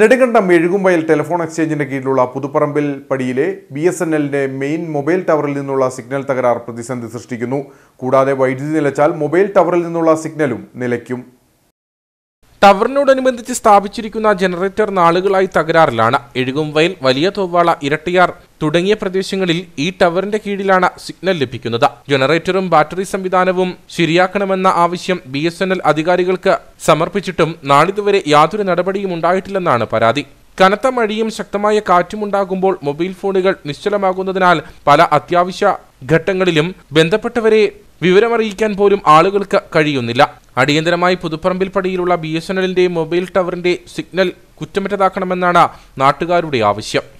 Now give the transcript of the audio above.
Nedumkandam എഴുകുമ്പയൽ telephone എക്സ്ചേഞ്ചിന്റെ കീഴിലുള്ള പുതുപ്പറമ്പിൽ പടിയിലെ ബി എസ് എൻ എല്ലിന്റെ മെയിൻ മൊബൈൽ ടവറിൽ നിന്നുള്ള സിഗ്നൽ തകരാർ പ്രതിസന്ധി സൃഷ്ടിക്കുന്നു കൂടാതെ വൈദ്യുതി നിലച്ചാൽ മൊബൈൽ ടവറിൽ നിന്നുള്ള സിഗ്നലും നിലയ്ക്കും ടവറിനോടനുബന്ധിച്ച് സ്ഥാപിച്ചിരിക്കുന്ന ജനറേറ്റർ നാളുകളായി തകരാറിലാണ് എഴുകുംവയൽ വലിയ തോവാള ഇരട്ടിയാർ തുടങ്ങിയ പ്രദേശങ്ങളിൽ ഈ ടവറിന്റെ കീഴിലാണ് സിഗ്നൽ ലഭിക്കുന്നത് ജനറേറ്ററും ബാറ്ററി സംവിധാനവും ശരിയാക്കണമെന്ന ആവശ്യം ബി അധികാരികൾക്ക് സമർപ്പിച്ചിട്ടും നാളിതുവരെ യാതൊരു നടപടിയും ഉണ്ടായിട്ടില്ലെന്നാണ് പരാതി കനത്ത മഴയും ശക്തമായ ഉണ്ടാകുമ്പോൾ മൊബൈൽ ഫോണുകൾ നിശ്ചലമാകുന്നതിനാൽ പല അത്യാവശ്യ ഘട്ടങ്ങളിലും ബന്ധപ്പെട്ടവരെ വിവരമറിയിക്കാൻ പോലും ആളുകൾക്ക് കഴിയുന്നില്ല അടിയന്തരമായി പുതുപ്പറമ്പിൽ പടിയിലുള്ള ബി എസ് എൻ എല്ലിന്റെ മൊബൈൽ ടവറിന്റെ സിഗ്നൽ കുറ്റമറ്റതാക്കണമെന്നാണ് നാട്ടുകാരുടെ ആവശ്യം